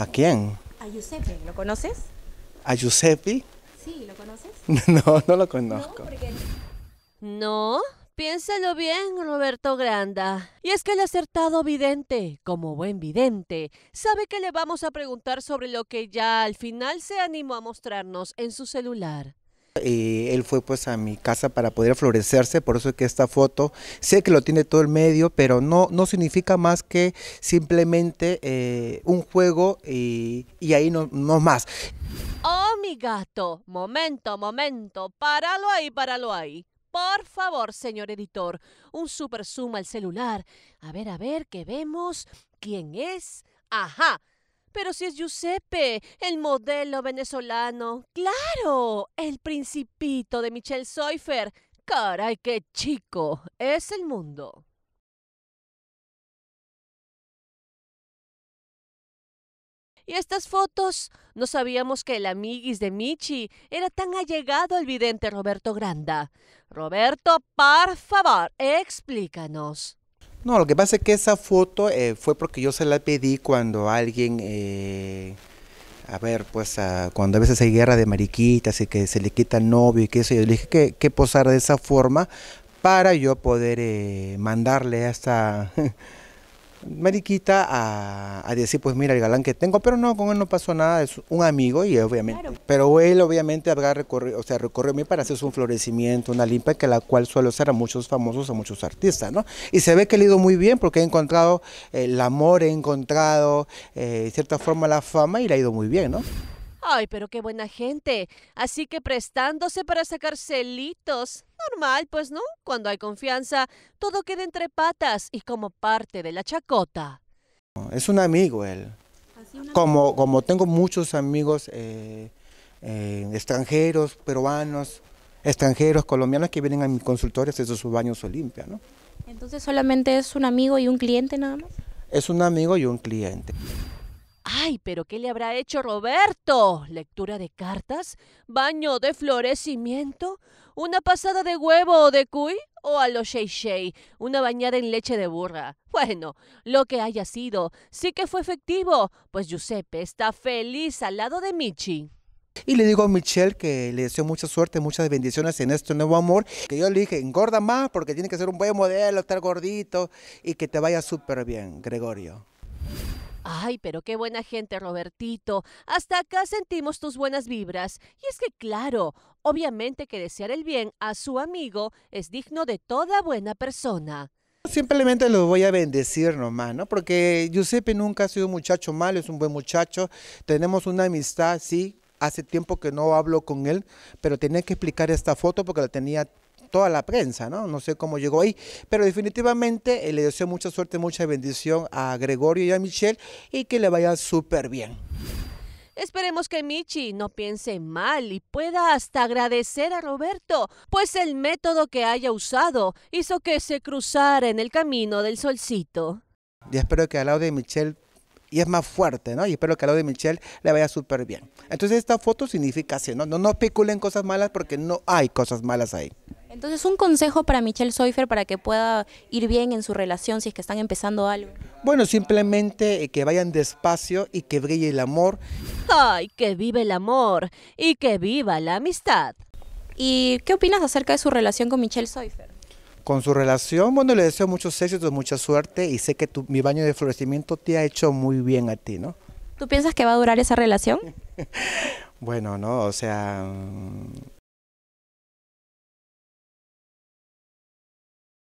¿A quién? A Giuseppe, ¿lo conoces? ¿A Giuseppe? Sí, ¿lo conoces? no, no lo conozco. No, piénsalo bien, Roberto Granda. Y es que el acertado vidente, como buen vidente, sabe que le vamos a preguntar sobre lo que ya al final se animó a mostrarnos en su celular. Eh, él fue pues a mi casa para poder florecerse, por eso es que esta foto, sé que lo tiene todo el medio, pero no, no significa más que simplemente eh, un juego eh, y, ahí no, no, más. Oh, mi gato, momento, momento, páralo ahí, páralo ahí. Por favor, señor editor, un super zoom al celular. A ver, a ver, que vemos quién es. Ajá, pero si es Giuseppe, el modelo venezolano. Claro, el principito de Michelle Seufer. Caray, qué chico es el mundo. Y estas fotos, no sabíamos que el amiguis de Michi era tan allegado al vidente Roberto Granda. Roberto, por favor, explícanos. No, lo que pasa es que esa foto eh, fue porque yo se la pedí cuando alguien, eh, a ver, pues cuando a veces hay guerra de mariquitas y que se le quita el novio y que eso, yo le dije que, que posar de esa forma para yo poder eh, mandarle a esta... Mariquita a, decir, pues mira el galán que tengo, pero no, con él no pasó nada, es un amigo y obviamente, pero él obviamente habrá recorrido, o sea, recorrió a mí para hacer un florecimiento, una limpia, que la cual suelo ser a muchos famosos, a muchos artistas, ¿no? Y se ve que le ha ido muy bien porque he encontrado eh, el amor, he encontrado eh, cierta forma la fama y le ha ido muy bien, ¿no? Ay, pero qué buena gente. Así que prestándose para sacar celitos. Normal, pues no. Cuando hay confianza, todo queda entre patas y como parte de la chacota. Es un amigo él. Como, como tengo muchos amigos eh, eh, extranjeros, peruanos, extranjeros, colombianos que vienen a mis consultorio a sus baños se ¿no? Entonces solamente es un amigo y un cliente nada más. Es un amigo y un cliente. ¡Ay, pero qué le habrá hecho Roberto! ¿Lectura de cartas? ¿Baño de florecimiento? ¿Una pasada de huevo o de cuy? ¿O a lo Shei Shei? ¿Una bañada en leche de burra? Bueno, lo que haya sido, sí que fue efectivo, pues Giuseppe está feliz al lado de Michi. Y le digo a Michelle que le deseo mucha suerte, muchas bendiciones en este nuevo amor. Que yo le dije, engorda más porque tiene que ser un buen modelo, estar gordito y que te vaya súper bien, Gregorio. Ay, pero qué buena gente, Robertito. Hasta acá sentimos tus buenas vibras. Y es que, claro, obviamente que desear el bien a su amigo es digno de toda buena persona. Simplemente lo voy a bendecir nomás, ¿no? Porque Giuseppe nunca ha sido un muchacho malo, es un buen muchacho. Tenemos una amistad, sí. Hace tiempo que no hablo con él, pero tenía que explicar esta foto porque la tenía toda la prensa, ¿no? No sé cómo llegó ahí, pero definitivamente eh, le deseo mucha suerte, mucha bendición a Gregorio y a Michelle y que le vaya súper bien. Esperemos que Michi no piense mal y pueda hasta agradecer a Roberto, pues el método que haya usado hizo que se cruzara en el camino del solcito. Y espero que al lado de Michelle y es más fuerte, ¿no? Y espero que al lado de Michelle le vaya súper bien. Entonces esta foto significa así, ¿no? No, no especulen cosas malas porque no hay cosas malas ahí. Entonces, un consejo para Michelle Soifer para que pueda ir bien en su relación si es que están empezando algo. Bueno, simplemente eh, que vayan despacio y que brille el amor. ¡Ay, que vive el amor y que viva la amistad! ¿Y qué opinas acerca de su relación con Michelle Soifer? Con su relación, bueno, le deseo muchos éxitos, mucha suerte y sé que tu, mi baño de florecimiento te ha hecho muy bien a ti, ¿no? ¿Tú piensas que va a durar esa relación? bueno, no, o sea... Mm,